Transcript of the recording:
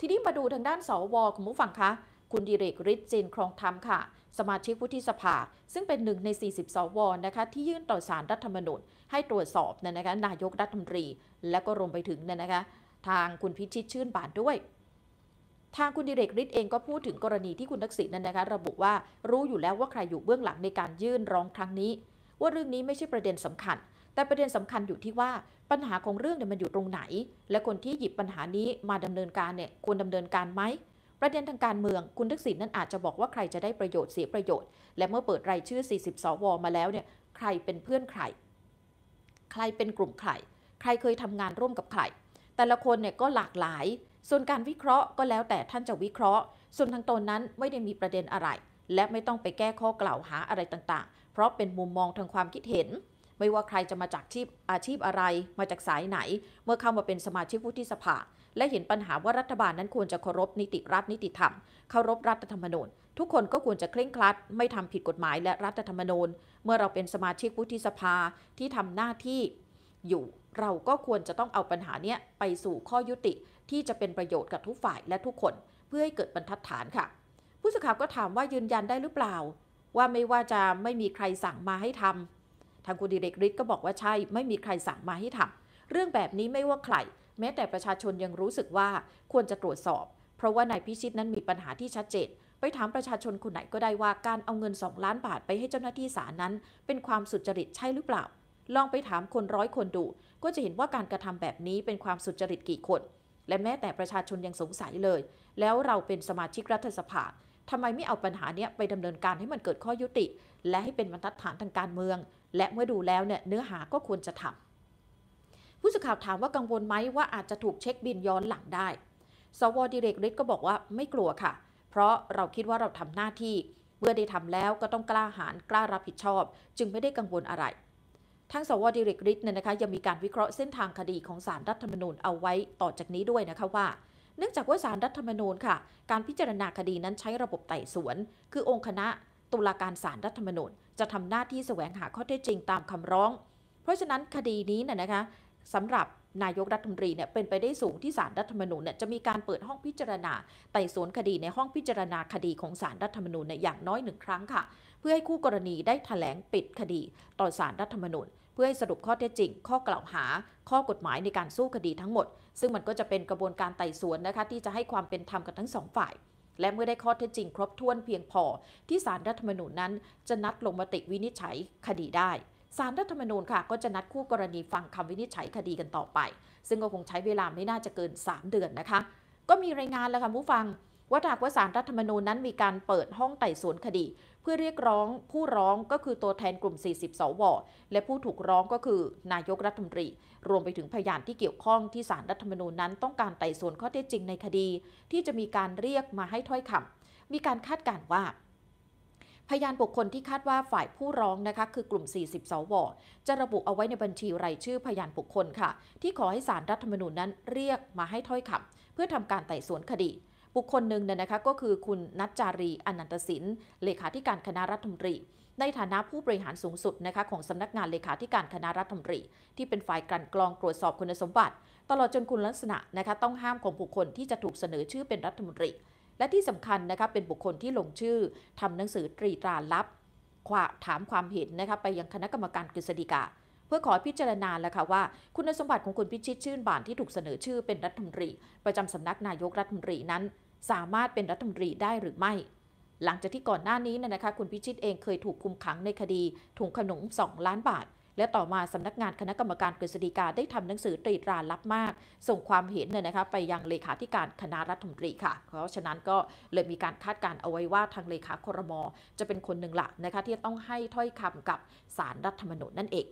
ทีนี้มาดูทางด้านสวคุณผู้ฟังคะ คุณดิเรกฤทธิ์เจนครองธรรมค่ะ สมาชิกวุฒิสภา ซึ่งเป็นหนึ่งใน 40 สวนะคะที่ยื่นต่อสารรัฐธรรมนูญให้ตรวจสอบน่นะคะนายกรัฐมนตรี และก็รวมไปถึงน่นะคะทางคุณพิชิตชื่นบานด้วย ทางคุณดิเรกฤทธิ์เองก็พูดถึงกรณีที่คุณทักษิณนั้นนะคะระบุว่ารู้อยู่แล้วว่าใครอยู่เบื้องหลังในการยื่นร้องครั้งนี้ ว่าเรื่องนี้ไม่ใช่ประเด็นสำคัญแต่ประเด็นสำคัญอยู่ที่ว่าปัญหาของเรื่องเนี่ยมันอยู่ตรงไหน และคนที่หยิบปัญหานี้มาดำเนินการเนี่ยควรดำเนินการไหม ประเด็นทางการเมืองคุณทักษิณนั้นอาจจะบอกว่าใครจะได้ประโยชน์เสียประโยชน์ และเมื่อเปิดรายชื่อ40สวมาแล้วเนี่ยใครเป็นเพื่อนใคร ใครเป็นกลุ่มใคร ใครเคยทำงานร่วมกับใคร แต่ละคนเนี่ยก็หลากหลาย ส่วนการวิเคราะห์ก็แล้วแต่ท่านจะวิเคราะห์ ส่วนทางตนนั้นไม่ได้มีประเด็นอะไร และไม่ต้องไปแก้ข้อกล่าวหาอะไรต่าง ๆ เพราะเป็นมุมมองทางความคิดเห็นไม่ว่าใครจะมาจากชีพอาชีพอะไร มาจากสายไหน เมื่อเข้ามาเป็นสมาชิกวุฒิสภา และเห็นปัญหาว่ารัฐบาลนั้นควรจะเคารพนิติรัฐนิติธรรม เคารพรัฐธรรมนูญทุกคนก็ควรจะเคร่งครัด ไม่ทำผิดกฎหมายและรัฐธรรมนูญเมื่อเราเป็นสมาชิกวุฒิสภาที่ทำหน้าที่อยู่ เราก็ควรจะต้องเอาปัญหาเนี้ยไปสู่ข้อยุติที่จะเป็นประโยชน์กับทุกฝ่ายและทุกคนเพื่อให้เกิดบรรทัดฐานค่ะ ผู้สื่อข่าวก็ถามว่ายืนยันได้หรือเปล่า ว่าไม่ว่าจะไม่มีใครสั่งมาให้ทำทางคุณดิเรกฤทธิ์ก็บอกว่าใช่ไม่มีใครสั่งมาให้ทำ เรื่องแบบนี้ไม่ว่าใคร แม้แต่ประชาชนยังรู้สึกว่าควรจะตรวจสอบ เพราะว่านายพิชิตนั้นมีปัญหาที่ชัดเจนไปถามประชาชนคนไหนก็ได้ว่าการเอาเงิน 2 ล้านบาทไปให้เจ้าหน้าที่ศาลนั้น เป็นความสุจริตใช่หรือเปล่า ลองไปถามคนร้อยคนดู ก็จะเห็นว่าการกระทำแบบนี้เป็นความสุจริตกี่คน และแม้แต่ประชาชนยังสงสัยเลย แล้วเราเป็นสมาชิกรัฐสภาทำไมไม่เอาปัญหาเนี้ยไปดำเนินการให้มันเกิดข้อยุติ และให้เป็นบรรทัดฐานทางการเมืองและเมื่อดูแล้วเนี่ยเนื้อหาก็ควรจะทำ ผู้สื่อข่าวถามว่ากังวลไหมว่าอาจจะถูกเช็คบินย้อนหลังได้ สวดิเรกฤทธิ์ก็บอกว่าไม่กลัวค่ะ เพราะเราคิดว่าเราทำหน้าที่เมื่อได้ทำแล้วก็ต้องกล้าหาญกล้ารับผิดชอบ จึงไม่ได้กังวลอะไร ทั้งสวดิเรกฤทธิ์เนี่ยนะคะยังมีการวิเคราะห์เส้นทางคดีของสารรัฐธรรมนูญเอาไว้ต่อจากนี้ด้วยนะคะว่า เนื่องจากว่าสารรัฐธรรมนูญค่ะการพิจารณาคดีนั้นใช้ระบบไต่สวน คือองค์คณะตุลาการศาลรรัฐธรรมนูญจะทำหน้าที่แสวงหาข้อเท็จจริง ตามคำร้อง เพราะฉะนั้นคดีนี้น่ยนะคะสำหรับนายกรัฐมนตรีเนี่ยเป็นไปได้สูงที่ศาลรรัฐธรรมนูญเนี่ยจะมีการเปิดห้องพิจารณาไต่สวนคดีในห้องพิจารณาคดีของศาลรรัฐธรรมนูญเนี่ยอย่างน้อยหนึ่งครั้งค่ะเพื่อให้คู่กรณีได้ถแถลงปิดคดี ต่อศาลรรัฐธรรมนูญเพื่อให้สรุปข้อเท็จจริง ข้อกล่าวหา ข้อกฎหมายในการสู้คดีทั้งหมด ซึ่งมันก็จะเป็นกระบวนการไต่สวนนะคะที่จะให้ความเป็นธรรมกับทั้งสองฝ่ายและเมื่อได้ข้อเท็จจริงครบถ้วนเพียงพอที่สารรัฐธรรมนูญนั้น จะนัดลงมติวินิจฉัยคดีได้สารรัฐธรรมนูญค่ะก็จะนัดคู่กรณีฟังคำวินิจฉัยคดีกันต่อไป ซึ่งก็คงใช้เวลาไม่น่าจะเกิน 3 เดือนนะคะ ก็มีรายงานแล้วค่ะผู้ฟังว่าหากว่าสารรัฐธรรมนูญนั้นมีการเปิดห้องไต่สวนคดี เพื่อเรียกร้อง ผู้ร้องก็คือตัวแทนกลุ่ม40สวและผู้ถูกร้องก็คือนายกรัฐมนตรีรวมไปถึงพยานที่เกี่ยวข้องที่สารรัฐธรรมนูญนั้นต้องการไต่สวนข้อเท็จจริงในคดี ที่จะมีการเรียกมาให้ถ้อยคำมีการคาดการณ์ว่า พยานบุคคลที่คาดว่าฝ่ายผู้ร้องนะคะคือกลุ่ม40สวจะระบุเอาไว้ในบัญชีรายชื่อพยานบุคคลค่ะ ที่ขอให้สารรัฐธรรมนูญนั้นเรียกมาให้ถ้อยคำเพื่อทำการไต่สวนคดีบุคคลหนึ่งเนี่ยนะคะก็คือคุณนัทจารีอนันตสินเลขาธิการคณะรัฐมนตรีในฐานะผู้บริหารสูงสุดนะคะของสำนักงานเลขาธิการคณะรัฐมนตรีที่เป็นฝ่ายกลั่นกรองตรวจสอบคุณสมบัติ ตลอดจนคุณลักษณะนะคะต้องห้ามของบุคคลที่จะถูกเสนอชื่อเป็นรัฐมนตรีและที่สำคัญนะคะเป็นบุคคลที่ลงชื่อทำหนังสือตรีตราลับถามความเห็นนะคะไปยังคณะกรรมการกฤษฎีกาเพื่อขอพิจารณาแล้วค่ะว่า คุณสมบัติของคุณพิชิต ชื่นบานที่ถูกเสนอชื่อเป็นรัฐมนตรีประจำสำนักนายกรัฐมนตรีนั้น สามารถเป็นรัฐมนตรีได้หรือไม่ หลังจากที่ก่อนหน้านี้นะคะคุณพิชิตเองเคยถูกคุมขังในคดีถุงขนม2ล้านบาท และต่อมาสำนักงานคณะกรรมการกฤษฎีกาได้ทำหนังสือตรีตราลับมาก ส่งความเห็นเนี่ยนะคะไปยังเลขาธิการคณะรัฐมนตรีค่ะ เพราะฉะนั้นก็เลยมีการคาดการเอาไว้ว่าทางเลขาครมจะเป็นคนหนึ่งหลักนะคะที่ต้องให้ถ้อยคำกับสารรัฐธรรมนูญนั่นเอง